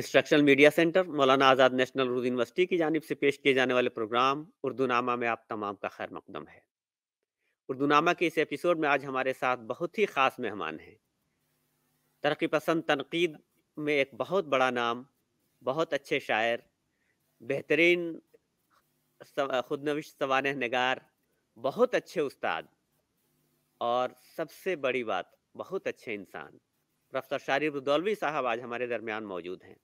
instructional media centre मौलाना आज़ाद national Urdu university की जानब से पेश किए जाने वाले प्रोग्राम उर्दू नामा में आप तमाम का खैर मकदम है उर्दू नामा के इस एपिसोड में आज हमारे साथ बहुत ही ख़ास मेहमान हैं तरक्की पसंद तनकीद में एक बहुत बड़ा नाम बहुत अच्छे शायर बेहतरीन खुदनविश सवान नगार बहुत अच्छे उस्ताद और सबसे बड़ी बात बहुत अच्छे इंसान प्रोफेसर शारिफ दौलवी साहब आज हमारे दरमियान मौजूद हैं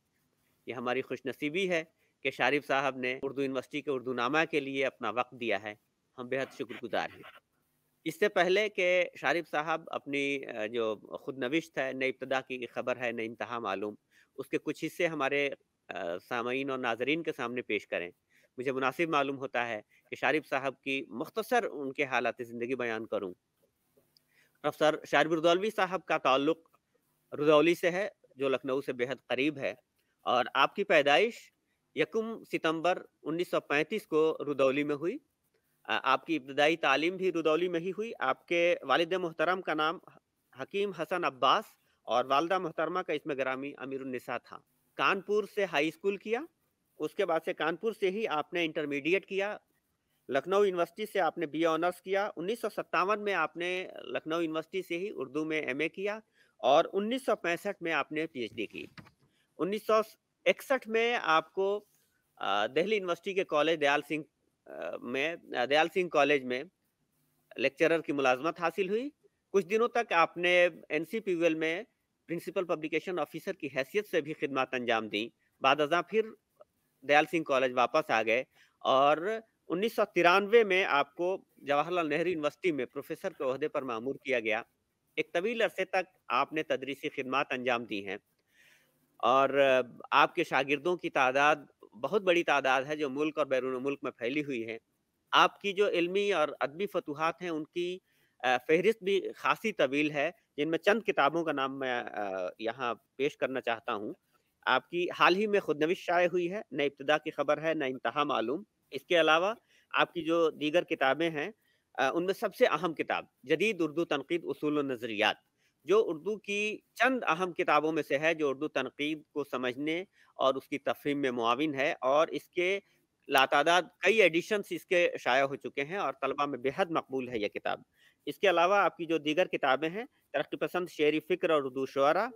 ये हमारी खुशनसीबी है कि शारिफ साहब ने उर्दू यूनिवर्सिटी के उर्दू नामा के लिए अपना वक्त दिया है हम बेहद शुक्रगुजार हैं इससे पहले कि शारिफ साहब अपनी जो खुद नविश्त है नई इब्तदा की खबर है नई इंतहा मालूम उसके कुछ हिस्से हमारे सामीन और नाजरीन के सामने पेश करें मुझे मुनासिब मालूम होता है कि शारिफ साहब की मुख्तसर उनके हालात ज़िंदगी बयान करूँ अफसर शारिफ रुदौलवी साहब का ताल्लुक़ रुदौली से है जो लखनऊ से बेहद करीब है और आपकी पैदाइश यकुम सितंबर 1935 को रुदौली में हुई आपकी इब्तदाई तालीम भी रुदौली में ही हुई आपके वालद मोहतरम का नाम हकीम हसन अब्बास और वालदा मोहतरमा का इसमें ग्रामी अमीरनिसा था कानपुर से हाई स्कूल किया उसके बाद से कानपुर से ही आपने इंटरमीडिएट किया लखनऊ यूनिवर्सिटी से आपने बी ऑनर्स किया उन्नीस में आपने लखनऊ यूनिवर्सिटी से ही उर्दू में एमए किया और उन्नीस में आपने पीएचडी की उन्नीस में आपको दिल्ली यूनिवर्सिटी के कॉलेज दयाल सिंह में दयाल सिंह कॉलेज में लेक्चरर की मुलाजमत हासिल हुई कुछ दिनों तक आपने एन में प्रिंसिपल पब्लिकेशन ऑफिसर की हैसियत से भी खिदमत अंजाम दी बाद अजा फिर दयाल सिंह कॉलेज वापस आ गए और उन्नीस में आपको जवाहरलाल नेहरू यूनिवर्सिटी में प्रोफेसर के अहदे पर मामूर किया गया एक तवील अरसे तक आपने तदरीसी खिदमत अंजाम दी हैं और आपके शागिर्दों की तादाद बहुत बड़ी तादाद है जो मुल्क और बैरून मुल्क में फैली हुई है आपकी जो इल्मी और अदबी फतूहत हैं उनकी फहरिस्त भी खासी तवील है जिनमें चंद किताबों का नाम मैं यहाँ पेश करना चाहता हूँ आपकी हाल ही में खुदनविश शाये हुई है न इब्तदा की खबर है न इंतहा मालूम इसके अलावा आपकी जो दीगर किताबें हैं उनमें सबसे अहम किताब जदीद उर्दू तनकीद असूल नज़रियात जो उर्दू की चंद अहम किताबों में से है जो उर्दू तनकीद को समझने और उसकी तफहीम में मुआवन है और इसके लातादाद कई एडिशन्स इसके शाया हो चुके हैं और तलबा में बेहद मकबूल है यह किताब इसके अलावा आपकी जो दीगर किताबें हैं तरक्की पसंद शेरी फ़िक्र और उर्दू शुरा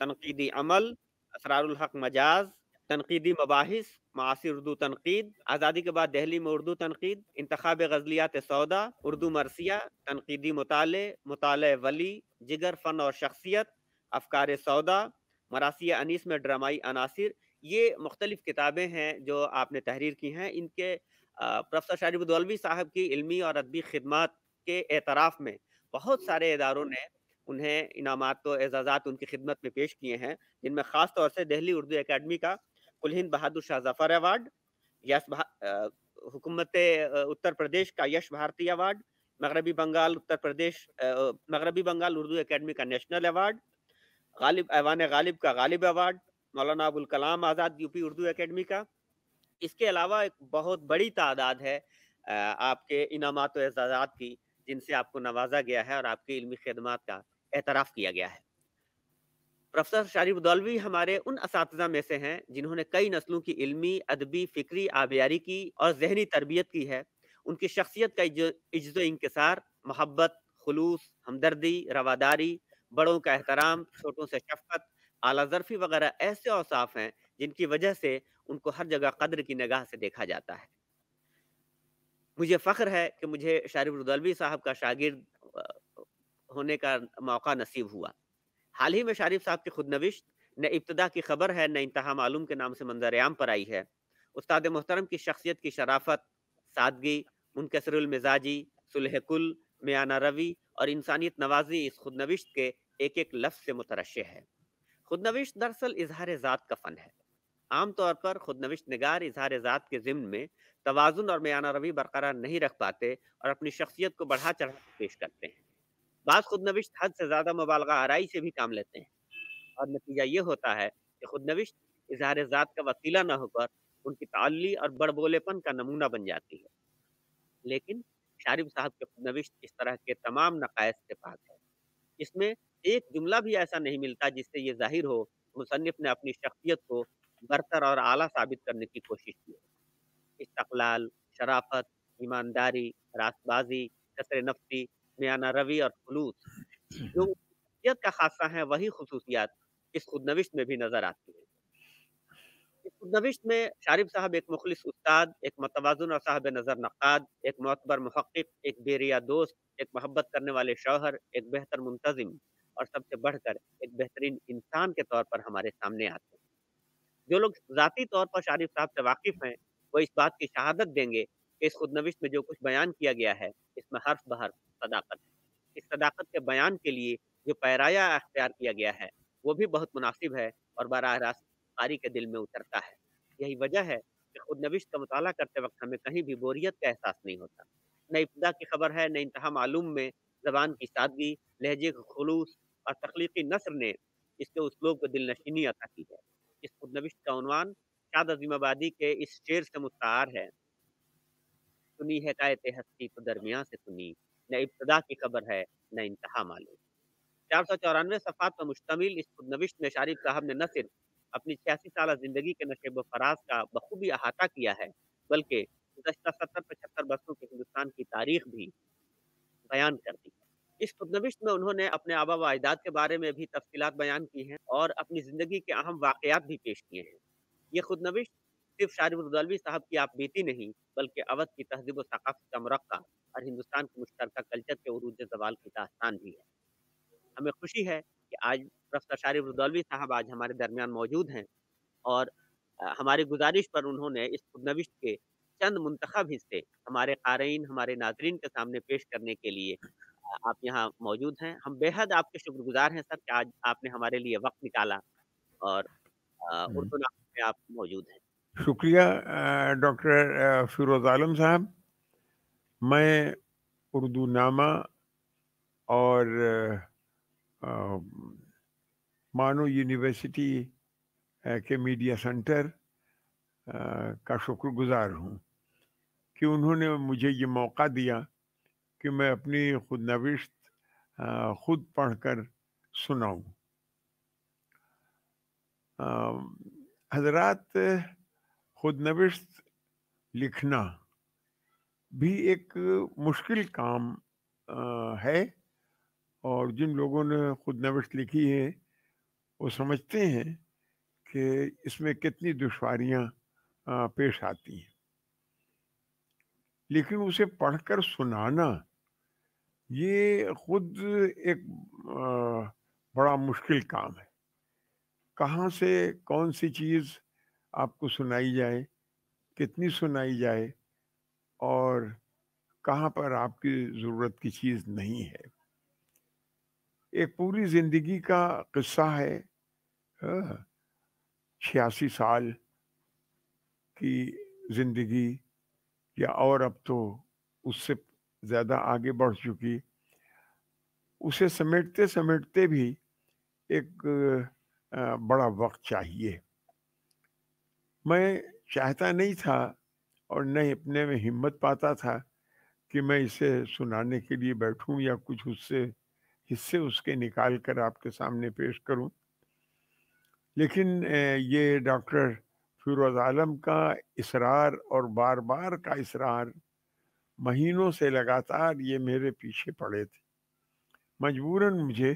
तनकीदी अमल असरारक मजाज तनकीदी मबास मासी उर्दू तनकीद आज़ादी के बाद दहली में उर्दू तनकीद इंतब गजलियात सौदा उर्दू मरसिया तनकीदी मताल मताल वली जिगर फ़न और शख्सियत अफकार सौदा मरासी अनीस में ड्रामाई अनासर ये मुख्तलिफ किताबें हैं जो आपने तहरीर की हैं इनके प्रोफेसर शारिबुदौलवी साहब की इलमी और अदबी खदमात के एतराफ़ में बहुत सारे इदारों ने उन्हें इनामत व एजाज़ात उनकी खिदमत में पेश किए हैं जिनमें ख़ास तौर से दिल्ली उर्दू अकेडमी का कुल हिंद बहादुर शाह जफर अवार्ड यश हुकूमत उत्तर प्रदेश का यश भारती अवार्ड मगरबी बंगाल उत्तर प्रदेश मगरबी बंगाल उर्दू एकेडमी का नेशनल अवार्ड गालिब ऐवान गालिब का Ghalib award Maulana Abul Kalam Azad UP Urdu academy का इसके अलावा एक बहुत बड़ी तादाद है आपके इनाम एजाजात की जिनसे आपको नवाजा गया है और आपकी इलमी खदमात का एतराफ़ किया गया है प्रोफेसर शारिफ दौलवी हमारे उन इस में से हैं जिन्होंने कई नस्लों की इल्मी अदबी फिक्री आबियारी की और जहनी तरबियत की है उनकी शख्सियत का इज्जत इंकसार मोहब्बत खलूस हमदर्दी रवादारी बड़ों का एहतराम छोटों से शफकत आला जरफी वगैरह ऐसे औसाफ हैं जिनकी वजह से उनको हर जगह कदर की निगाह से देखा जाता है मुझे फ़ख्र है कि मुझे शारिफ रुदलवी साहब का शागिर्द होने का मौका नसीब हुआ हाल ही में शारिफ साहब की खुदनविश न इब्तदा की खबर है न इंतहा मालूम के नाम से आम पर आई है उस्ताद मोहतरम की शख्सियत की शराफत सादगी मुनकसरमिजाजी सुलहकुल मियाना रवि और इंसानियत नवाजी इस खुदनविश के एक एक लफ्ज़ से मुतरश है खुदनविश दरअसल इजहार ज़ात का फ़न है आमतौर पर खुदनविश नगार इजहार ज़ात के ज़िम्न में तोज़ुन और मियाना रवि बरकरार नहीं रख पाते और अपनी शख्सियत को बढ़ा चढ़ा पेश करते हैं बाद खुदनविश हद से ज़्यादा मुबालगा आरई से भी काम लेते हैं और नतीजा ये होता है कि खुदनविश इजहार ज़ात का वसीला न होकर उनकी ताली और बड़बोलेपन का नमूना बन जाती है लेकिन शारिफ साहब के खुदनविश इस तरह के तमाम नकायद से पाक है इसमें एक जुमला भी ऐसा नहीं मिलता जिससे ये जाहिर हो मुसनफ़ ने अपनी शख्सियत को बरतर और आला साबित करने की कोशिश की इस्तलाल शराफत ईमानदारी रासबाजी कसर नफसी मियाना रवि और खलूस जो शख्सियत का खासा है वही खसूसियात इस खुदनविश में भी नजर आती है इस खुदनविश में शारिफ साहब एक मुखलिस उस्ताद एक मतवाजन और साहब नज़र नक़ाद एक मतबर महक्क एक बेरिया दोस्त एक मोहब्बत करने वाले शौहर एक बेहतर मुंतजिम और सबसे बढ़कर एक बेहतरीन इंसान के तौर पर हमारे सामने आते हैं जो लोग ज़ाती तौर पर शारिफ साहब से वाकिफ़ हैं वो इस बात की शहादत देंगे कि इस खुदनविश में जो कुछ बयान किया गया है इसमें हर्फ बहर सदाकत है इस सदाकत के बयान के लिए जो पैराया अख्तियार किया गया है वो भी बहुत मुनासिब है और बरह रास्त कारी के दिल में उतरता है यही वजह है कि खुद नविश का मताल करते वक्त हमें कहीं भी बोरियत का एहसास नहीं होता न इब्तदा की खबर है न इंतहा मालूम में जबान की सादगी लहजे का खलूस और तख्लीकी नसर ने इसके उसलूब को दिल नशीनी अदा की है इस खुदनविश का उनवान शाद अजीमाबादी के इस शेर से मुस्तार है सुनी है कायत हस्ती को दरमिया से सुनी न इब्तदा की खबर है न इंतहा मालूम चार सौ चौरानवे सफ़ात पर मुश्तमिल इस खुदनविश्त में शारिफ साहब ने न सिर्फ अपनी छियासी साल ज़िंदगी के नशेब फराज का बखूबी अहाता किया है बल्कि गुजशत सत्तर पचहत्तर बरसों की हिंदुस्तान की तारीख भी बयान कर दी है इस खुदनविश्त में उन्होंने अपने आबा व अजदाद के बारे में भी तफसीत बयान की हैं और अपनी ज़िंदगी के अहम वाक़ात भी पेश किए हैं ये खुदनविश्त सिर्फ शाहरुख साहब की आप बेटी नहीं बल्कि अवध की तहजीब और का मरक़ा और हिंदुस्तान के मुश्तर कल्चर के उरूज जवाल की दास्तान भी है हमें खुशी है कि आज प्रोफेसर शारिफ रुदौलवी साहब आज हमारे दरमियान मौजूद हैं और हमारी गुजारिश पर उन्होंने इस खुदनविश के चंद मंतखब हिस्से हमारे कारीन हमारे नाजरन के सामने पेश करने के लिए आप यहाँ मौजूद हैं हम बेहद आपके शुक्रगुजार हैं सर कि आज आपने हमारे लिए वक्त निकाला और उर्दू नाम में आप मौजूद हैं शुक्रिया डॉक्टर फिरोज़ आलम साहब मैं उर्दू नामा और मानो यूनिवर्सिटी के मीडिया सेंटर का शुक्रगुज़ार हूँ कि उन्होंने मुझे ये मौका दिया कि मैं अपनी खुद नविश्त खुद पढ़कर सुनाऊं हजरात खुदनविश्त लिखना भी एक मुश्किल काम है और जिन लोगों ने खुदनविश्त लिखी है वो समझते हैं कि इसमें कितनी दुश्वारियाँ पेश आती हैं लेकिन उसे पढ़कर सुनाना ये खुद एक बड़ा मुश्किल काम है कहाँ से कौन सी चीज़ आपको सुनाई जाए कितनी सुनाई जाए और कहाँ पर आपकी ज़रूरत की चीज़ नहीं है एक पूरी ज़िंदगी का किस्सा है हाँ, छियासी साल की ज़िंदगी या और अब तो उससे ज़्यादा आगे बढ़ चुकी उसे समेटते समेटते भी एक बड़ा वक्त चाहिए मैं चाहता नहीं था और न अपने में हिम्मत पाता था कि मैं इसे सुनाने के लिए बैठूं या कुछ उससे हिस्से उसके निकाल कर आपके सामने पेश करूं लेकिन ये डॉक्टर फिरोज़ आलम का इसरार और बार बार का इसरार महीनों से लगातार ये मेरे पीछे पड़े थे मजबूरन मुझे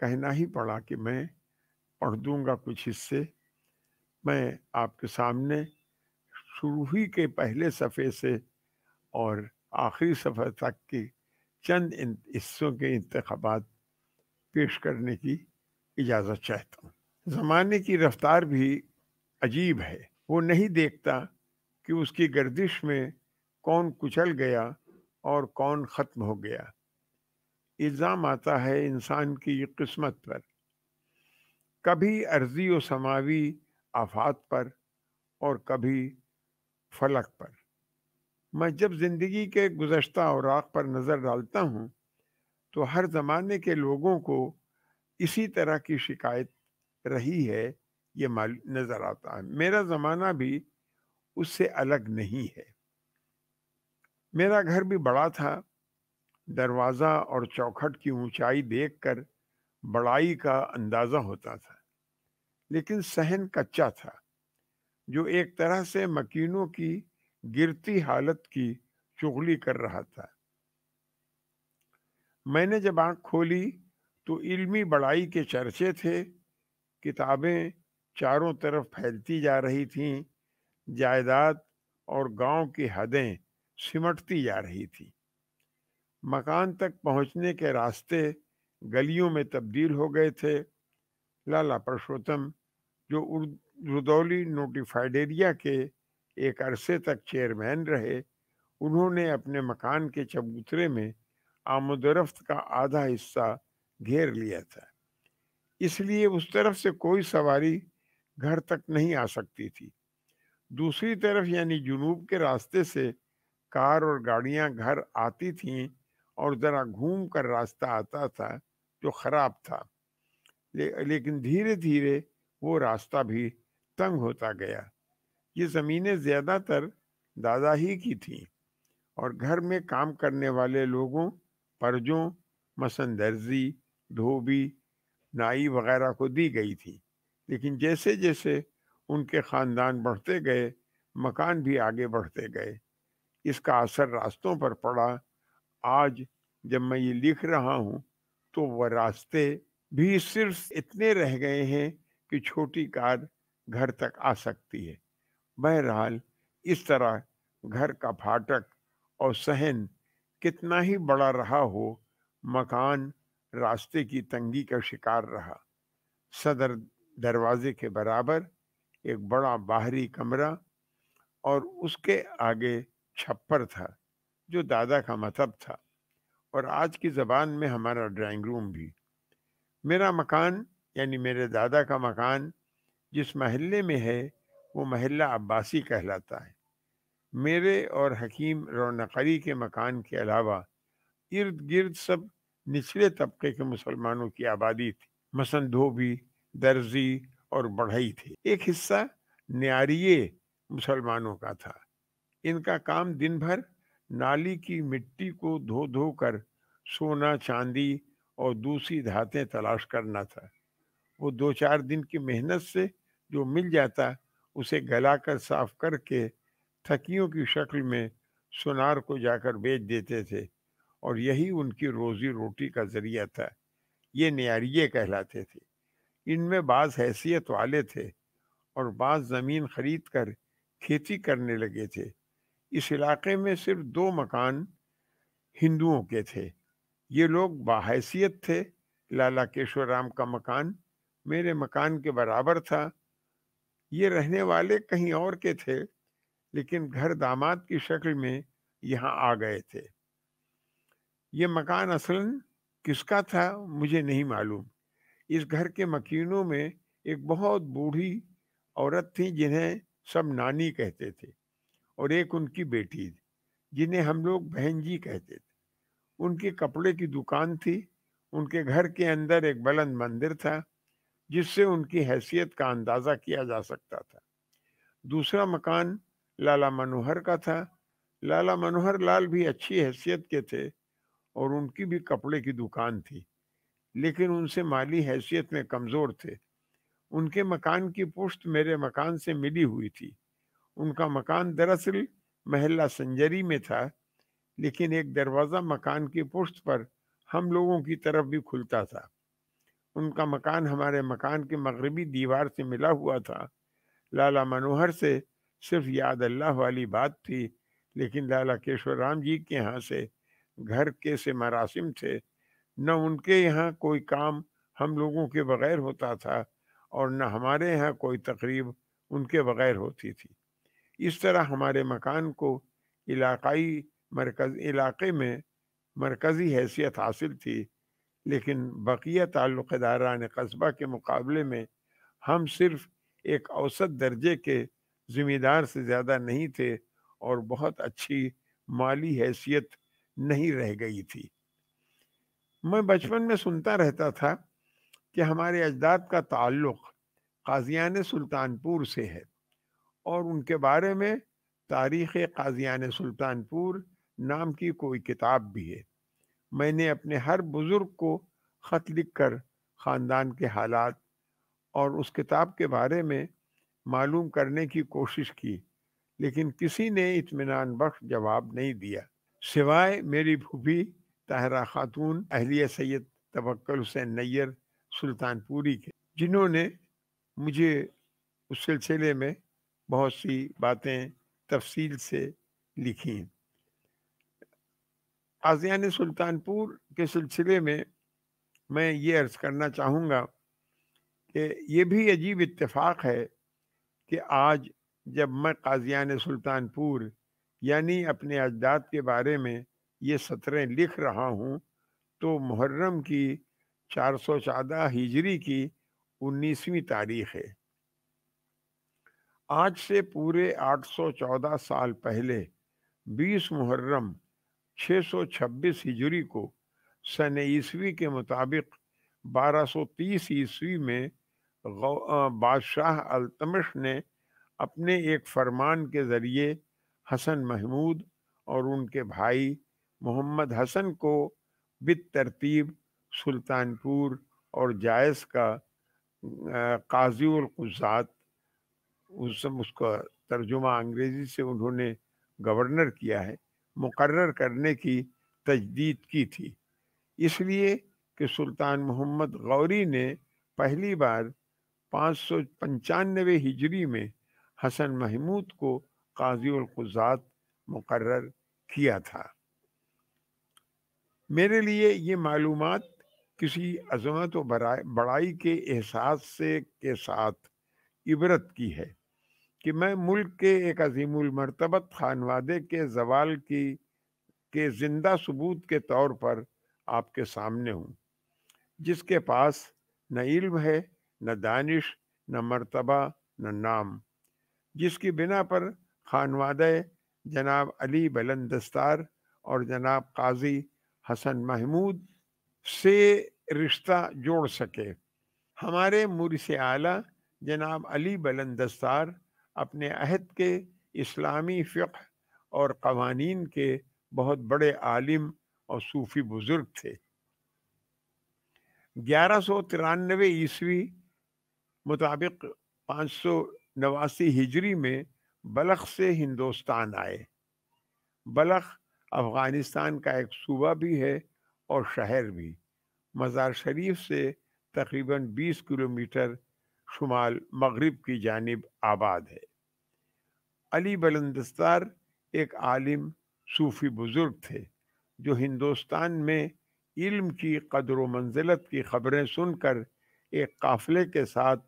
कहना ही पड़ा कि मैं पढ़ दूंगा कुछ हिस्से मैं आपके सामने शुरू ही के पहले सफ़े से और आखिरी सफ़े तक के चंद हिस्सों के इंतबात पेश करने की इजाज़त चाहता हूँ ज़माने की रफ्तार भी अजीब है वो नहीं देखता कि उसकी गर्दिश में कौन कुचल गया और कौन ख़त्म हो गया इल्ज़ाम आता है इंसान की किस्मत पर कभी अर्जी व समावी आफात पर और कभी फलक पर मैं जब ज़िंदगी के और राख पर नज़र डालता हूँ तो हर ज़माने के लोगों को इसी तरह की शिकायत रही है ये नज़र आता है मेरा ज़माना भी उससे अलग नहीं है मेरा घर भी बड़ा था दरवाज़ा और चौखट की ऊंचाई देखकर बड़ाई का अंदाज़ा होता था लेकिन सहन कच्चा था जो एक तरह से मकीनों की गिरती हालत की चुगली कर रहा था मैंने जब आंख खोली तो इल्मी बड़ाई के चर्चे थे किताबें चारों तरफ फैलती जा रही थीं जायदाद और गांव की हदें सिमटती जा रही थी मकान तक पहुंचने के रास्ते गलियों में तब्दील हो गए थे लाला परशोत्तम जो रुदौली नोटिफाइड एरिया के एक अरसे तक चेयरमैन रहे उन्होंने अपने मकान के चबूतरे में आमोदरफ्त का आधा हिस्सा घेर लिया था इसलिए उस तरफ से कोई सवारी घर तक नहीं आ सकती थी दूसरी तरफ यानी जुनूब के रास्ते से कार और गाड़ियां घर आती थीं और ज़रा घूम कर रास्ता आता था जो ख़राब था ले, लेकिन धीरे धीरे वो रास्ता भी तंग होता गया ये ज़मीनें ज़्यादातर दादा ही की थीं और घर में काम करने वाले लोगों परजों दर्जी धोबी नाई वगैरह को दी गई थी लेकिन जैसे जैसे उनके ख़ानदान बढ़ते गए मकान भी आगे बढ़ते गए इसका असर रास्तों पर पड़ा आज जब मैं ये लिख रहा हूँ तो वह रास्ते भी सिर्फ इतने रह गए हैं कि छोटी कार घर तक आ सकती है बहरहाल इस तरह घर का फाटक और सहन कितना ही बड़ा रहा हो मकान रास्ते की तंगी का शिकार रहा सदर दरवाजे के बराबर एक बड़ा बाहरी कमरा और उसके आगे छप्पर था जो दादा का मतलब था और आज की ज़बान में हमारा ड्राइंग रूम भी मेरा मकान यानी मेरे दादा का मकान जिस महल्ले में है वो महल्ला अब्बासी कहलाता है मेरे और हकीम रौनकरी के मकान के अलावा इर्द गिर्द सब निचले तबके के मुसलमानों की आबादी थी मसन धोबी दर्जी और बढ़ई थे एक हिस्सा न्यारिये मुसलमानों का था इनका काम दिन भर नाली की मिट्टी को धो धो कर सोना चांदी और दूसरी धातें तलाश करना था वो दो चार दिन की मेहनत से जो मिल जाता उसे गलाकर साफ करके थकियों की शक्ल में सुनार को जाकर बेच देते थे और यही उनकी रोजी रोटी का जरिया था ये न्यारिये कहलाते थे इनमें बाज हैसियत वाले थे और बाज ज़मीन खरीद कर खेती करने लगे थे इस इलाके में सिर्फ दो मकान हिंदुओं के थे ये लोग बाहैसियत थे लाला राम का मकान मेरे मकान के बराबर था ये रहने वाले कहीं और के थे लेकिन घर दामाद की शक्ल में यहाँ आ गए थे ये मकान असल किसका था मुझे नहीं मालूम इस घर के मकीनों में एक बहुत बूढ़ी औरत थी जिन्हें सब नानी कहते थे और एक उनकी बेटी थी जिन्हें हम लोग बहन जी कहते थे उनके कपड़े की दुकान थी उनके घर के अंदर एक बुलंद मंदिर था जिससे उनकी हैसियत का अंदाज़ा किया जा सकता था दूसरा मकान लाला मनोहर का था लाला मनोहर लाल भी अच्छी हैसियत के थे और उनकी भी कपड़े की दुकान थी लेकिन उनसे माली हैसियत में कमज़ोर थे उनके मकान की पुष्ट मेरे मकान से मिली हुई थी उनका मकान दरअसल महल्ला संजरी में था लेकिन एक दरवाज़ा मकान की पुष्ट पर हम लोगों की तरफ भी खुलता था उनका मकान हमारे मकान के मगरबी दीवार से मिला हुआ था लाला मनोहर से सिर्फ याद अल्लाह वाली बात थी लेकिन लाला केशवर राम जी के यहाँ से घर के से मरासिम थे न उनके यहाँ कोई काम हम लोगों के बगैर होता था और न हमारे यहाँ कोई तकरीब उनके बगैर होती थी इस तरह हमारे मकान को इलाकाई मरकज इलाके में मरकज़ी हैसियत हासिल थी लेकिन बकिया ताल्लुकदारान दारान कस्बा के मुकाबले में हम सिर्फ एक औसत दर्जे के ज़िम्मेदार से ज़्यादा नहीं थे और बहुत अच्छी माली हैसियत नहीं रह गई थी मैं बचपन में सुनता रहता था कि हमारे अजदाद का ताल्लुक़ काजियान सुल्तानपुर से है और उनके बारे में तारीख़ काजियान सुल्तानपुर नाम की कोई किताब भी है मैंने अपने हर बुज़ुर्ग को ख़त लिख कर ख़ानदान के हालात और उस किताब के बारे में मालूम करने की कोशिश की लेकिन किसी ने इतमान बख्श जवाब नहीं दिया सिवाय मेरी भूपी ताहरा खातून अहलिया सैद तवक्ल हुसैन नैयर सुल्तानपुरी के जिन्होंने मुझे उस सिलसिले में बहुत सी बातें तफसील से लिखी आजियान सुल्तानपुर के सिलसिले में मैं ये अर्ज़ करना चाहूँगा कि ये भी अजीब इत्तेफाक है कि आज जब मैं काजियान सुल्तानपुर यानी अपने अजदाद के बारे में ये सतरें लिख रहा हूँ तो मुहर्रम की चार सौ चौदह हिजरी की उन्नीसवीं तारीख है आज से पूरे आठ सौ चौदह साल पहले बीस मुहर्रम 626 हिजरी को सन ईस्वी के मुताबिक 1230 ईस्वी में बादशाह अल्तमश ने अपने एक फरमान के ज़रिए हसन महमूद और उनके भाई मोहम्मद हसन को बित तरतीब सुल्तानपुर और जायस का काजीज़ात उस उसका तर्जुमा अंग्रेज़ी से उन्होंने गवर्नर किया है मुकर करने की तजदीद की थी इसलिए कि सुल्तान मोहम्मद गौरी ने पहली बार पाँच सौ पंचानवे हिजरी में हसन महमूद को काजीज़ात मुकर किया था मेरे लिए ये मालूम किसी अजमत व बड़ाई के एहसास से के साथ इबरत की है कि मैं मुल्क के एक अजीमुल खान खानवादे के जवाल की के जिंदा सबूत के तौर पर आपके सामने हूँ जिसके पास न इल्म है न दानिश न मरतबा न नाम जिसकी बिना पर खानवाद जनाब अली बलंदस्तार और जनाब काजी हसन महमूद से रिश्ता जोड़ सके हमारे से आला जनाब अली बलंदस्तार अपने अहद के इस्लामी फ़िक और कवानीन के बहुत बड़े आलिम और सूफ़ी बुज़ुर्ग थे ग्यारह सौ तिरानवे ईस्वी मुताबिक पाँच सौ नवासी हिजरी में बलख से हिंदुस्तान आए बलख अफ़गानिस्तान का एक सूबा भी है और शहर भी मज़ार शरीफ से तकरीबन 20 किलोमीटर शुमाल मगरब की जानब आबाद है अली बलंदस्तार एक आलिम सूफ़ी बुज़ुर्ग थे जो हिंदुस्तान में इल्म की कदर व मंजिलत की खबरें सुनकर एक काफ़िले के साथ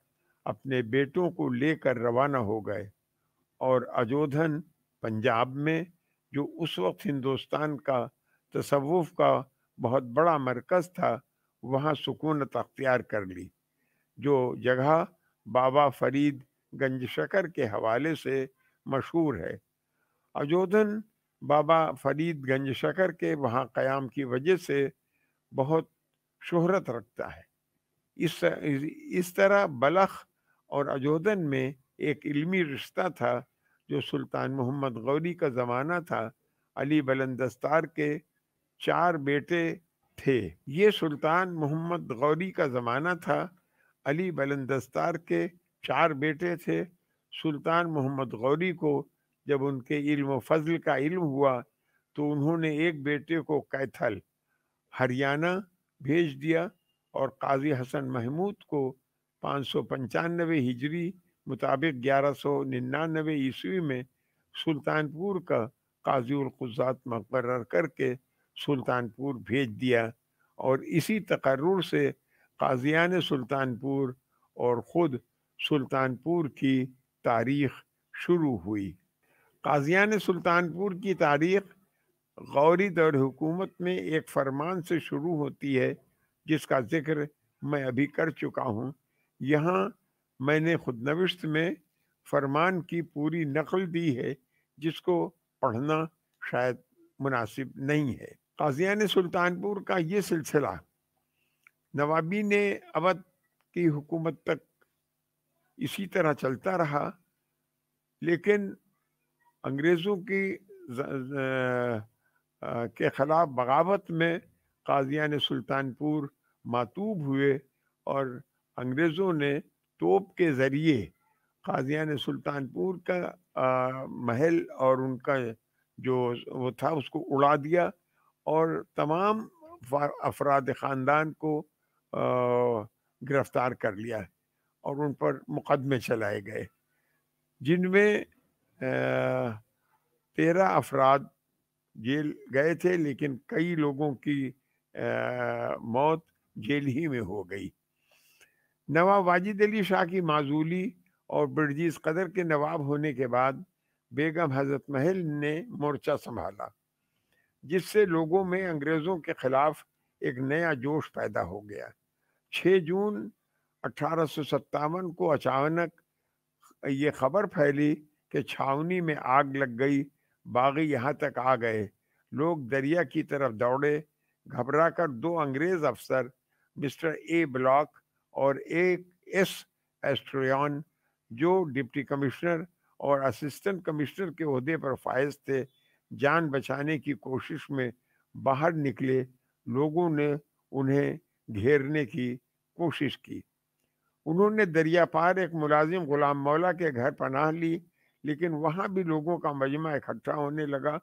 अपने बेटों को लेकर रवाना हो गए और अजोधन पंजाब में जो उस वक्त हिंदुस्तान का तसव्वुफ का बहुत बड़ा मरकज़ था वहाँ सुकूनत अख्तियार कर ली जो जगह बाबा फरीद गंज शकर के हवाले से मशहूर है अयोधन बाबा फरीद गंज शकर के वहाँ क़याम की वजह से बहुत शोहरत रखता है इस इस तरह बलख और अयोधन में एक इल्मी रिश्ता था जो सुल्तान मोहम्मद गौरी का ज़माना था अली बलंदस्तार के चार बेटे थे ये सुल्तान मोहम्मद गौरी का ज़माना था अली बलंदस्तार के चार बेटे थे सुल्तान मोहम्मद गौरी को जब उनके इल्म फजल का इल्म हुआ तो उन्होंने एक बेटे को कैथल हरियाणा भेज दिया और काजी हसन महमूद को पाँच सौ पंचानवे हिजरी मुताबिक ग्यारह सौ निन्यानवे ईस्वी में सुल्तानपुर का काजीज़ात मकर करके सुल्तानपुर भेज दिया और इसी तकर्र से काजियान सुल्तानपुर और ख़ुद सुल्तानपुर की तारीख शुरू हुई काजियान सुल्तानपुर की तारीख गौरी दर हुकूमत में एक फरमान से शुरू होती है जिसका ज़िक्र मैं अभी कर चुका हूँ यहाँ मैंने खुदनविश्त में फरमान की पूरी नकल दी है जिसको पढ़ना शायद मुनासिब नहीं है काजियान सुल्तानपुर का ये सिलसिला नवाबी ने अवध की हुकूमत तक इसी तरह चलता रहा लेकिन अंग्रेज़ों की के ख़िलाफ़ बगावत में काजियान सुल्तानपुर मातूब हुए और अंग्रेज़ों ने तोप के ज़रिए काजियान सुल्तानपुर का आ, महल और उनका जो वो था उसको उड़ा दिया और तमाम अफराद ख़ानदान को गिरफ्तार कर लिया है और उन पर मुकदमे चलाए गए जिनमें तेरह अफराद जेल गए थे लेकिन कई लोगों की आ, मौत जेल ही में हो गई नवाब वाजिद अली शाह की माजूली और ब्रजीज कदर के नवाब होने के बाद बेगम हजरत महल ने मोर्चा संभाला जिससे लोगों में अंग्रेज़ों के खिलाफ एक नया जोश पैदा हो गया 6 जून अठारह को अचानक ये खबर फैली कि छावनी में आग लग गई बागी यहाँ तक आ गए लोग दरिया की तरफ दौड़े घबरा कर दो अंग्रेज अफसर मिस्टर ए ब्लॉक और एक एस एस्ट्रियन जो डिप्टी कमिश्नर और असिस्टेंट कमिश्नर के अहदे पर फायज थे जान बचाने की कोशिश में बाहर निकले लोगों ने उन्हें घेरने की कोशिश की उन्होंने दरिया पार एक मुलाजिम गुलाम मौला के घर पनाह ली लेकिन वहाँ भी लोगों का मजमा इकट्ठा होने लगा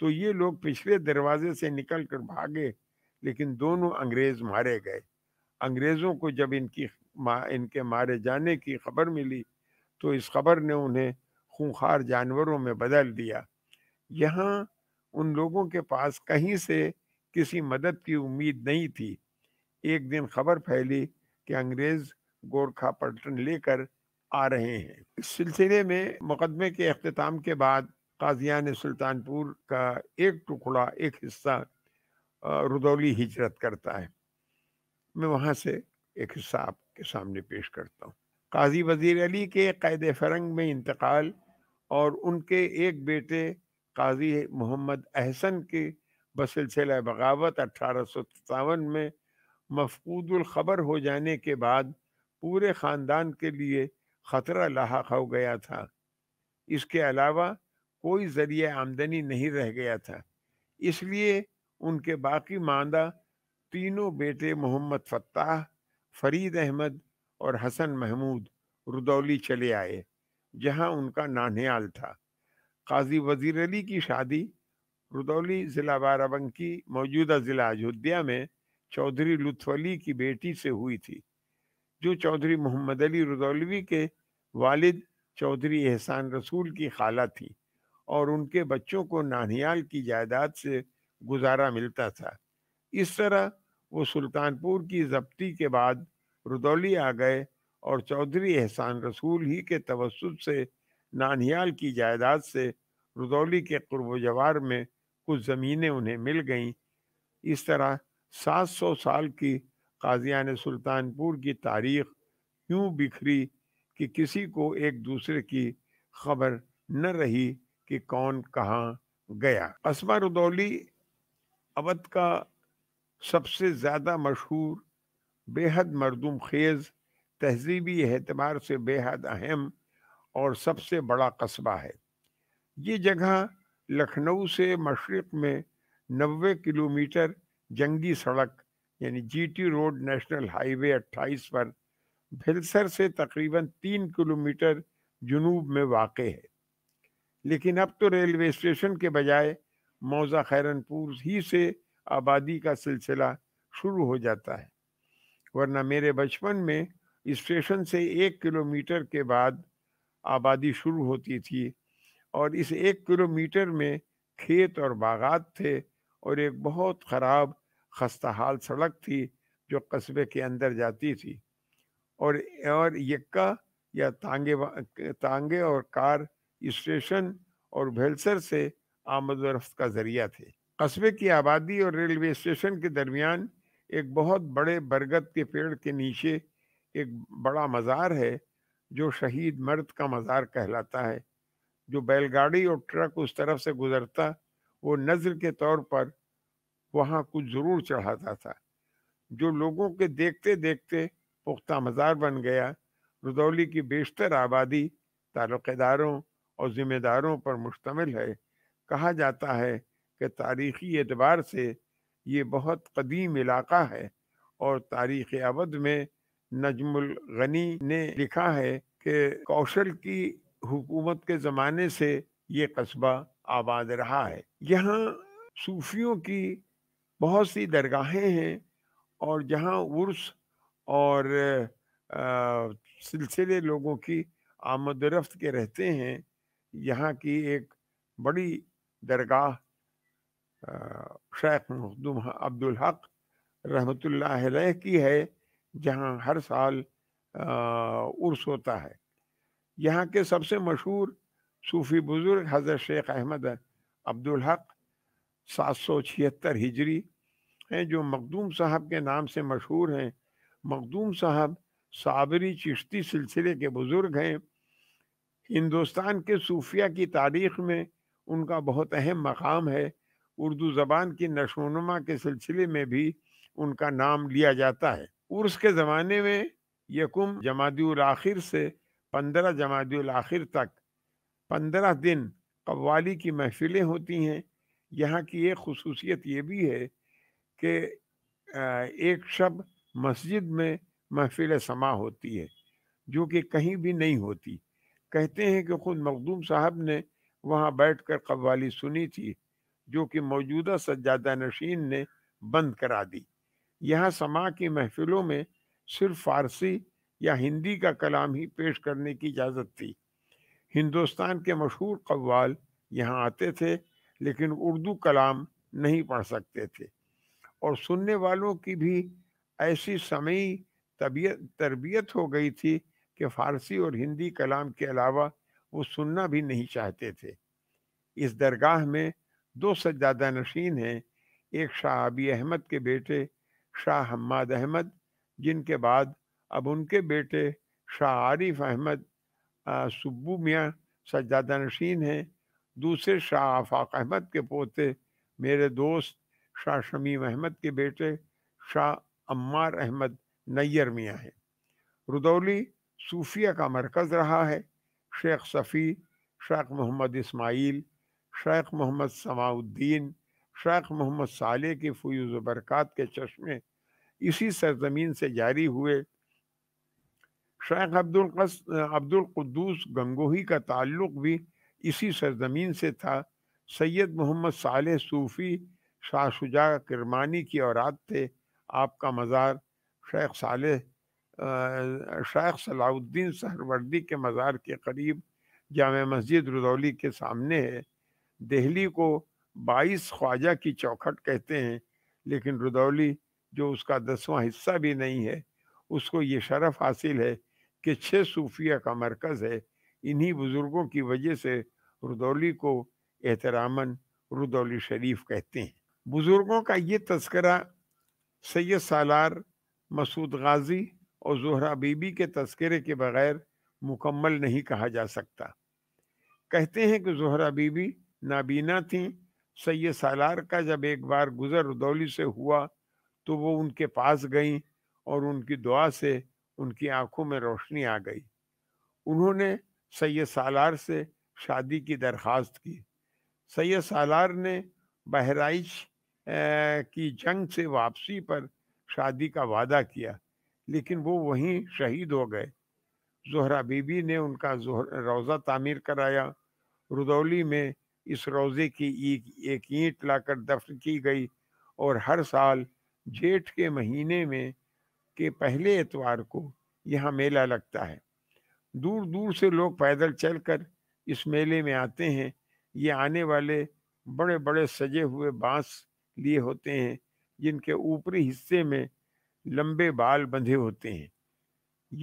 तो ये लोग पिछले दरवाजे से निकल कर भागे लेकिन दोनों अंग्रेज मारे गए अंग्रेज़ों को जब इनकी मा, इनके मारे जाने की खबर मिली तो इस खबर ने उन्हें खूंखार जानवरों में बदल दिया यहाँ उन लोगों के पास कहीं से किसी मदद की उम्मीद नहीं थी एक दिन खबर फैली कि अंग्रेज गोरखा पलटन लेकर आ रहे हैं इस सिलसिले में मुकदमे के अख्ताम के बाद काजियान सुल्तानपुर का एक टुकड़ा एक हिस्सा रुदौली हिजरत करता है मैं वहाँ से एक हिस्सा आपके सामने पेश करता हूँ काजी वजीर अली के कैद फरंग में इंतकाल और उनके एक बेटे काजी मोहम्मद अहसन के बसिलसिला बगावत अठारह सौ सतावन में ख़बर हो जाने के बाद पूरे ख़ानदान के लिए ख़तरा लाक हो गया था इसके अलावा कोई ज़रिए आमदनी नहीं रह गया था इसलिए उनके बाकी मांदा तीनों बेटे मोहम्मद फत्ताह फरीद अहमद और हसन महमूद रुदौली चले आए जहां उनका नानियाल था काजी वजीर अली की शादी रुदौली ज़िला बाराबंकी मौजूदा ज़िला अयोध्या में चौधरी लुत्फली की बेटी से हुई थी जो चौधरी मोहम्मद अली रदौलवी के वालिद चौधरी एहसान रसूल की खाला थी और उनके बच्चों को नानियाल की जायदाद से गुजारा मिलता था इस तरह वो सुल्तानपुर की जब्ती के बाद रुदौली आ गए और चौधरी एहसान रसूल ही के तवसुद से नानियाल की जायदाद से रुदौली के कुर्ब जवार में कुछ ज़मीनें उन्हें मिल गईं इस तरह सात सौ साल की काजियान सुल्तानपुर की तारीख यूं बिखरी कि किसी को एक दूसरे की खबर न रही कि कौन कहाँ गया असमा रदौली अवध का सबसे ज़्यादा मशहूर बेहद मरदम खेज तहजीबी एतबार से बेहद अहम और सबसे बड़ा कस्बा है ये जगह लखनऊ से मशरक़ में नबे किलोमीटर जंगी सड़क यानी जीटी रोड नेशनल हाईवे 28 पर भिलसर से तकरीबन तीन किलोमीटर जुनूब में वाक़ है लेकिन अब तो रेलवे स्टेशन के बजाय मौजा खैरनपुर ही से आबादी का सिलसिला शुरू हो जाता है वरना मेरे बचपन में स्टेशन से एक किलोमीटर के बाद आबादी शुरू होती थी और इस एक किलोमीटर में खेत और बागात थे और एक बहुत ख़राब खस्ता हाल सड़क थी जो कस्बे के अंदर जाती थी और और यक्का या तांगे तांगे और कार स्टेशन और भेलसर से आमद रफ्त का जरिया थे कस्बे की आबादी और रेलवे स्टेशन के दरमियान एक बहुत बड़े बरगद के पेड़ के नीचे एक बड़ा मज़ार है जो शहीद मर्द का मज़ार कहलाता है जो बैलगाड़ी और ट्रक उस तरफ से गुजरता वो नज़र के तौर पर वहाँ कुछ ज़रूर चढ़ाता था जो लोगों के देखते देखते पुख्ता मज़ार बन गया रुदौली की बेशतर आबादी ताल्लुकदारों और ज़िम्मेदारों पर मुश्तमिल है कहा जाता है कि तारीखी एतबार से ये बहुत कदीम इलाका है और तारीख अवध में नजमुल गनी ने लिखा है कि कौशल की हुकूमत के ज़माने से ये कस्बा आबाद रहा है यहाँ सूफियों की बहुत सी दरगाहें हैं और जहाँ उर्स और सिलसिले लोगों की आमदरफ़्त के रहते हैं यहाँ की एक बड़ी दरगाह शेख मखदुम अब्दुल हक रहमतुल्लाह की है जहाँ हर साल उर्स होता है यहाँ के सबसे मशहूर सूफ़ी बुज़ुर्ग हज़रत शेख अहमद अब्दुल हक सात सौ छिहत्तर हिजरी हैं जो मखदूम साहब के नाम से मशहूर हैं मखदूम साहब साबरी चिश्ती सिलसिले के बुज़ुर्ग हैं हिंदुस्तान के सूफिया की तारीख में उनका बहुत अहम मकाम है उर्दू ज़बान की नशोनुमा के सिलसिले में भी उनका नाम लिया जाता है उर्स के ज़माने में यकुम जमादिल आखिर से पंद्रह जमादिल आखिर तक पंद्रह दिन कव्वाली की महफिलें होती हैं यहाँ की एक खसूसियत ये भी है कि एक शब मस्जिद में महफिल समा होती है जो कि कहीं भी नहीं होती कहते हैं कि खुद मखदूम साहब ने वहाँ बैठ कर कव्वाली सुनी थी जो कि मौजूदा सज्जादा नशीन ने बंद करा दी यहाँ समा की महफिलों में सिर्फ फारसी या हिंदी का कलाम ही पेश करने की इजाज़त थी हिंदुस्तान के मशहूर कव्वाल यहाँ आते थे लेकिन उर्दू कलाम नहीं पढ़ सकते थे और सुनने वालों की भी ऐसी समय तबीयत तरबियत हो गई थी कि फारसी और हिंदी कलाम के अलावा वो सुनना भी नहीं चाहते थे इस दरगाह में दो सज्जादा नशीन हैं एक शाह अबी अहमद के बेटे शाह हम्माद अहमद जिनके बाद अब उनके बेटे शाह आरिफ अहमद सुब्बू मियाँ सज्जादा नशीन हैं दूसरे शाह आफाक अहमद के पोते मेरे दोस्त शाह शमीम अहमद के बेटे शाह अम्मार अहमद नैयर मियाँ हैं रुदौली सूफिया का मरकज़ रहा है शेख सफ़ी शेख मोहम्मद इस्माइल शेख मोहम्मद समाउद्दीन शेख मोहम्मद साले की फ्यूज़ बरक़ात के चश्मे इसी सरजमीन से जारी हुए शेख अब्दुल कस अब्दुल कुद्दूस गंगोही का ताल्लुक़ भी इसी सरजमीन से था सैयद मोहम्मद साले सूफ़ी शाह शुजा किरमानी की औरात थे आपका मज़ार शेख साल शेख सलाउद्दीन सहरवर्दी के मज़ार के करीब जाम मस्जिद रुदौली के सामने है दिल्ली को बाईस ख्वाजा की चौखट कहते हैं लेकिन रदौली जो उसका दसवां हिस्सा भी नहीं है उसको ये शरफ हासिल है कि छः सूफिया का मरकज़ है इन्हीं बुज़ुर्गों की वजह से रदौली को एहतरामन रदौली शरीफ कहते हैं बुजुर्गों का ये तस्करा सैयद सालार मसूद गाजी और जोहरा बीबी के तस्करे के बगैर मुकम्मल नहीं कहा जा सकता कहते हैं कि जोहरा बीबी नाबीना थी सैयद सालार का जब एक बार गुजर उदौली से हुआ तो वो उनके पास गईं और उनकी दुआ से उनकी आंखों में रोशनी आ गई उन्होंने सैयद सालार से शादी की दरख्वास्त की सैयद सालार ने बहराइश की जंग से वापसी पर शादी का वादा किया लेकिन वो वहीं शहीद हो गए जोहरा बीबी ने उनका रोज़ा तामीर कराया रुदौली में इस रोज़े की एक ईंट लाकर दफन की गई और हर साल जेठ के महीने में के पहले एतवार को यहाँ मेला लगता है दूर दूर से लोग पैदल चलकर इस मेले में आते हैं ये आने वाले बड़े बड़े सजे हुए बांस लिए होते हैं जिनके ऊपरी हिस्से में लंबे बाल बंधे होते हैं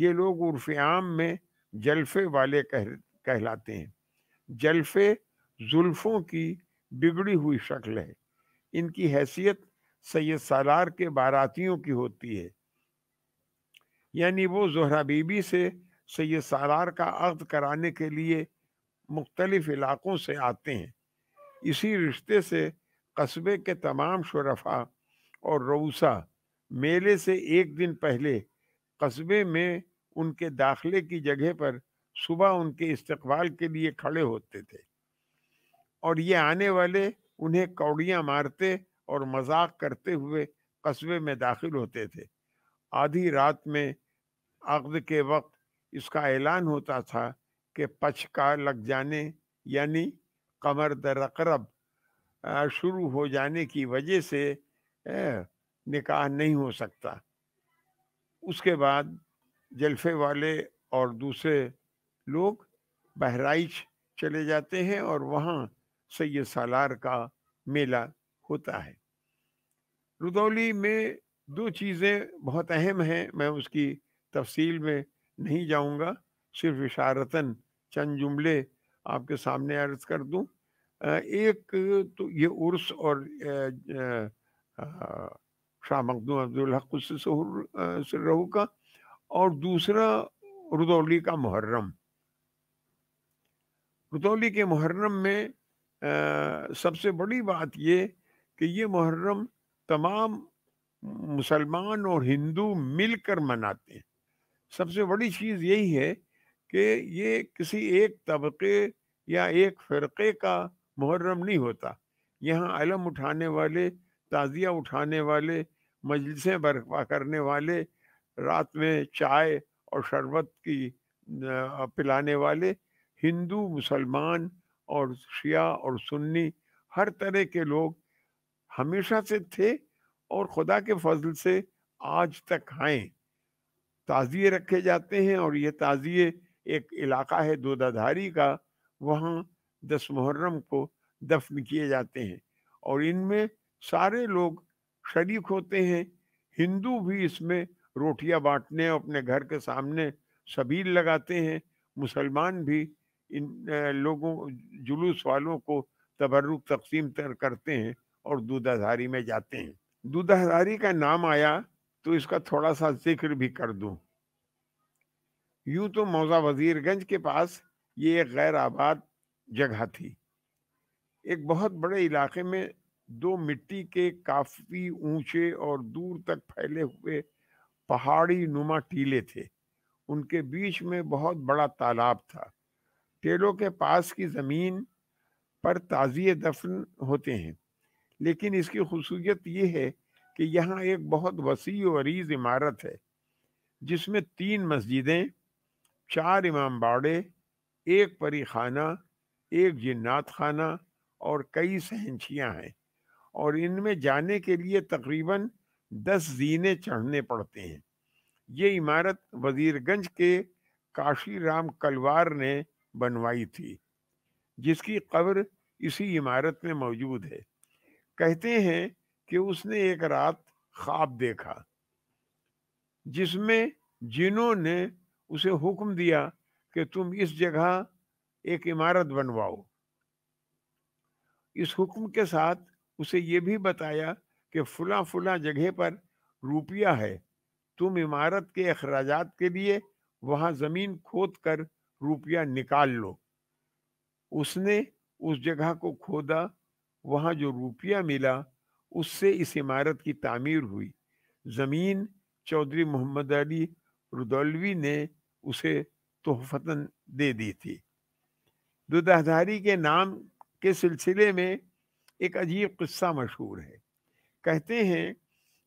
ये लोग आम में जलफे वाले कह कहलाते हैं जलफे जुल्फों की बिगड़ी हुई शक्ल है इनकी हैसियत सैयद सालार के बारातियों की होती है यानी वो जोहरा बीबी से सैयद सालार का अक्द कराने के लिए मुख्तलिफ इलाक़ों से आते हैं इसी रिश्ते से कस्बे के तमाम शरफा और रऊसा मेले से एक दिन पहले कस्बे में उनके दाखिले की जगह पर सुबह उनके इस्तकबाल के लिए खड़े होते थे और ये आने वाले उन्हें कौड़ियाँ मारते और मजाक करते हुए कस्बे में दाखिल होते थे आधी रात में अकद के वक्त इसका ऐलान होता था कि पचका लग जाने यानी कमर दरकरब शुरू हो जाने की वजह से निकाह नहीं हो सकता उसके बाद जलफे वाले और दूसरे लोग बहराइच चले जाते हैं और वहाँ सैयद सालार का मेला होता है रुदौली में दो चीज़ें बहुत अहम हैं मैं उसकी तफसील में नहीं जाऊंगा सिर्फ इशारतन चंद जुमले आपके सामने अर्ज कर दूं एक तो ये उर्स और शाह अब्दुल हक रहू का और दूसरा रुदौली का मुहर्रम रुदौली के मुहर्रम में आ, सबसे बड़ी बात ये कि ये मुहर्रम तमाम मुसलमान और हिंदू मिलकर मनाते हैं सबसे बड़ी चीज़ यही है कि ये किसी एक तबके या एक फ़िरक़े का मुहर्रम नहीं होता यहाँ अलम उठाने वाले ताज़िया उठाने वाले मजलिसें बर्पा करने वाले रात में चाय और शरबत की पिलाने वाले हिंदू मुसलमान और शिया और सुन्नी हर तरह के लोग हमेशा से थे और खुदा के फजल से आज तक आए ताज़िए रखे जाते हैं और ये ताज़िए एक इलाका है दोदाधारी का वहाँ दस मुहर्रम को दफन किए जाते हैं और इनमें सारे लोग शरीक होते हैं हिंदू भी इसमें रोटियां बांटने अपने घर के सामने सबील लगाते हैं मुसलमान भी इन लोगों जुलूस वालों को तबरुक तकसीम तर करते हैं और दूधाधारी में जाते हैं दूधाधारी का नाम आया तो इसका थोड़ा सा जिक्र भी कर दूं यूं तो मौजा वजीरगंज के पास ये एक गैर आबाद जगह थी एक बहुत बड़े इलाके में दो मिट्टी के काफी ऊंचे और दूर तक फैले हुए पहाड़ी नुमा टीले थे उनके बीच में बहुत बड़ा तालाब था टेलों के पास की ज़मीन पर ताज़िए दफन होते हैं लेकिन इसकी खसूसियत ये है कि यहाँ एक बहुत वसी अरीज इमारत है जिसमें तीन मस्जिदें चार इमाम बाड़े एक परी खाना एक जिन्नात खाना और कई सहनशियाँ हैं और इनमें जाने के लिए तकरीबन दस जीने चढ़ने पड़ते हैं ये इमारत वजीरगंज के काशी राम कलवार ने बनवाई थी जिसकी कब्र इसी इमारत में मौजूद है कहते हैं कि उसने एक रात ख्वाब देखा जिसमें जिन्होंने उसे हुक्म दिया कि तुम इस जगह एक इमारत बनवाओ इस हुक्म के साथ उसे ये भी बताया कि फुला फुला जगह पर रुपया है तुम इमारत के अखराज के लिए वहां ज़मीन खोद कर रुपया निकाल लो उसने उस जगह को खोदा वहां जो रुपया मिला उससे इस इमारत की तामीर हुई ज़मीन चौधरी मोहम्मद अली रुदौलवी ने उसे तोहफतन दे दी थी दुदहधारी के नाम के सिलसिले में एक अजीब किस्सा मशहूर है कहते हैं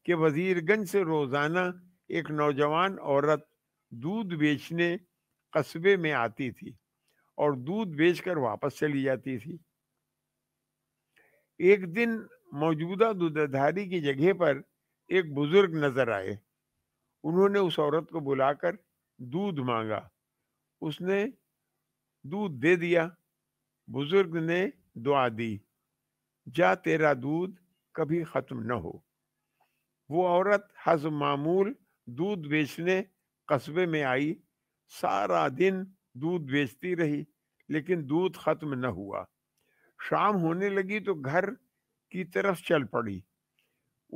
कि वजीरगंज से रोज़ाना एक नौजवान औरत दूध बेचने कस्बे में आती थी और दूध बेचकर वापस चली जाती थी एक दिन मौजूदा दूधधारी की जगह पर एक बुजुर्ग नजर आए उन्होंने उस औरत को बुलाकर दूध मांगा उसने दूध दे दिया बुजुर्ग ने दुआ दी जा तेरा दूध कभी खत्म न हो वो औरत हज मामूल दूध बेचने कस्बे में आई सारा दिन दूध बेचती रही लेकिन दूध खत्म न हुआ शाम होने लगी तो घर की तरफ चल पड़ी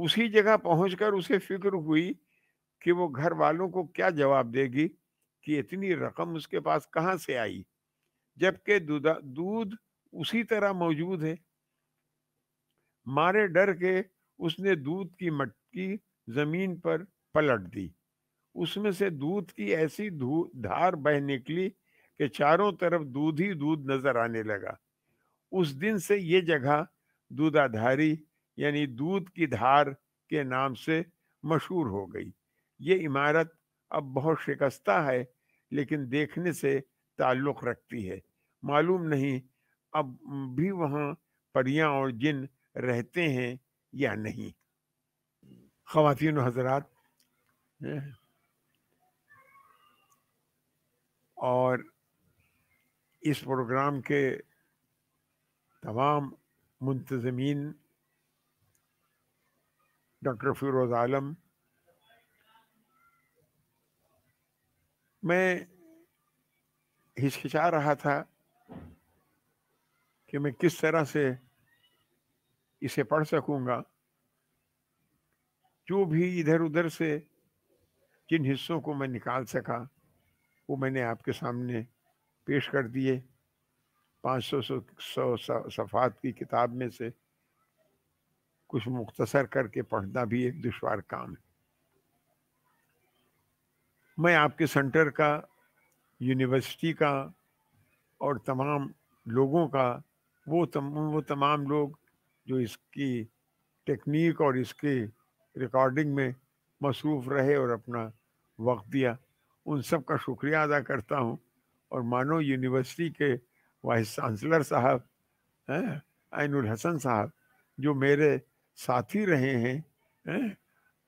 उसी जगह पहुंचकर उसे फिक्र हुई कि वो घर वालों को क्या जवाब देगी कि इतनी रकम उसके पास कहाँ से आई जबकि दूध उसी तरह मौजूद है मारे डर के उसने दूध की मटकी जमीन पर पलट दी उसमें से दूध की ऐसी धार बह निकली कि चारों तरफ दूध ही दूध नजर आने लगा उस दिन से ये जगह दूधाधारी यानी दूध की धार के नाम से मशहूर हो गई ये इमारत अब बहुत शिकस्ता है लेकिन देखने से ताल्लुक़ रखती है मालूम नहीं अब भी वहाँ परियां और जिन रहते हैं या नहीं खातिन हजरात और इस प्रोग्राम के तमाम मुंतजमीन डॉक्टर फिरोज़ आलम मैं हिचकिचा रहा था कि मैं किस तरह से इसे पढ़ सकूंगा जो भी इधर उधर से जिन हिस्सों को मैं निकाल सका वो मैंने आपके सामने पेश कर दिए 500 सौ सौ सफ़ात की किताब में से कुछ मुख्तसर करके पढ़ना भी एक दुशवार काम है मैं आपके सेंटर का यूनिवर्सिटी का और तमाम लोगों का वो तम वो तमाम लोग जो इसकी टेक्निक और इसके रिकॉर्डिंग में मसरूफ़ रहे और अपना वक्त दिया उन सब का शुक्रिया अदा करता हूँ और मानो यूनिवर्सिटी के वाइस चांसलर साहब हैं आइनुल हसन साहब जो मेरे साथी रहे हैं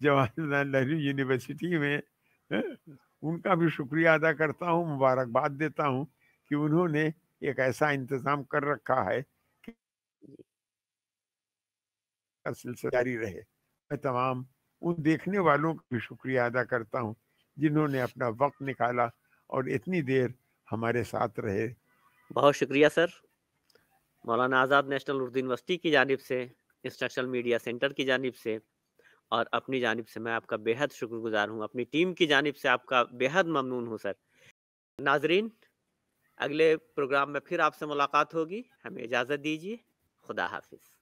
जवाहरलाल नेहरू यूनिवर्सिटी में उनका भी शुक्रिया अदा करता हूँ मुबारकबाद देता हूँ कि उन्होंने एक ऐसा इंतजाम कर रखा है कि सिलसिला जारी रहे मैं तमाम उन देखने वालों का भी शुक्रिया अदा करता हूँ जिन्होंने अपना वक्त निकाला और इतनी देर हमारे साथ रहे बहुत शुक्रिया सर मौलाना आज़ाद नेशनल उर्दू यूनिवर्सिटी की जानब से इंस्ट्रक्शनल मीडिया सेंटर की जानब से और अपनी जानब से मैं आपका बेहद शुक्रगुजार हूँ अपनी टीम की जानब से आपका बेहद ममनून हूँ सर नाजरीन अगले प्रोग्राम में फिर आपसे मुलाकात होगी हमें इजाज़त दीजिए खुदा हाफिज़